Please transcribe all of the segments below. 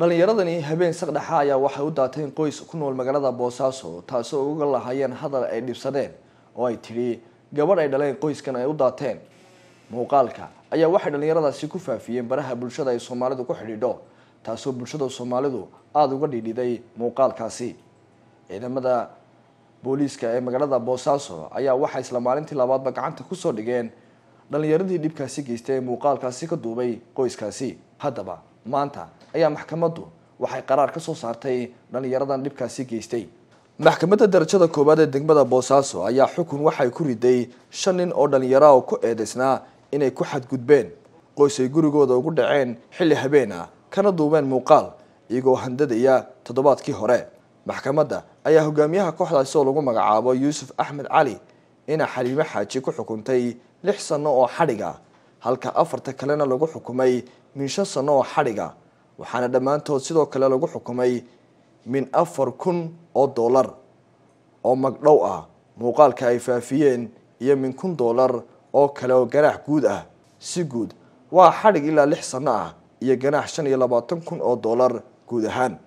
dhalinyaradani habeen saqdhexa ayaa waxay u daateen qoys ku nool magaalada boosaaso taasoo oo uga lahayeen hadal ay dhibsadeen oo ay tidhi gabadh ay dhaleen qoyskan ay u daateen muuqaalka ayaa waxay dhallinyaradaasi ku faafiyeen baraha bulshada ay soomaalidu ku xidhiidho taasoo bulshada soomaalidu aada uga dhiidhiday muuqaalkaasi ciidamada booliiska ee magaalada boosaaso ayaa waxay isla maalintii labaadba gacanta ku soo dhigeen dhallinyaradii dhibkaasi geystay ee muuqaalkaasi ka duubay qoyskaasi haddaba maanta ayaa maxkamaddu waxay qaraar ka soo saartay dhallinyaradan dhibkaasi geystay maxkamadda darajada koowaad ee degmada boosaaso ayaa xukun waxay ku riday shan nin oo dhallinyaro oo ku eedaysnaa inay ku xadgudbeen qoys ay gurigooda ugu dhaceen xilli habeen ah kana duubeen muuqaal iyagoo handadaya toddobaadkii hore maxkamadda ayaa hogaamiyaha kooxdaasi oo lagu magacaabo yuusuf axmed cali ina xaliimo xaaji ku xukuntay lix sanno oo xadhiga halka afarta kalena lagu xukumay min shan sano oo xadhiga waxaana dhammaantood sidoo kale lagu xukumay min afar kun oo doolar oo magdhow ah muuqaalka ay faafiyeen iyo min kun doolar oo kale oo ganaax guud ah si guud waa xadhig ilaa lix sano ah iyo ganaax shan iyo labaatan kun oo doolar guud ahaan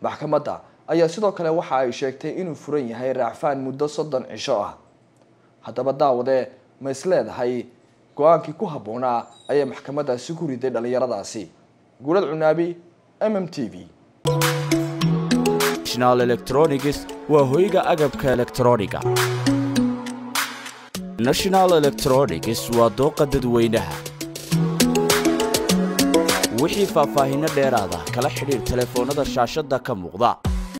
maxkamadda ayaa sidoo kale waxa ay sheegtay inuu furan yahay raacfaan muddo soddon cisho ah haddaba daawadee ma isleedahay go-aankii ku habboonaa ayay maxkamadaasi ku riday dhallinyaradaasi guulad cunaabi m m t v national electronics waa hoyga agabka electroniga national electronics waa dooqa dadweynaha wixii faahfaahinno dheeraada kala xidhiir telefoonnada shaashadda ka muuqda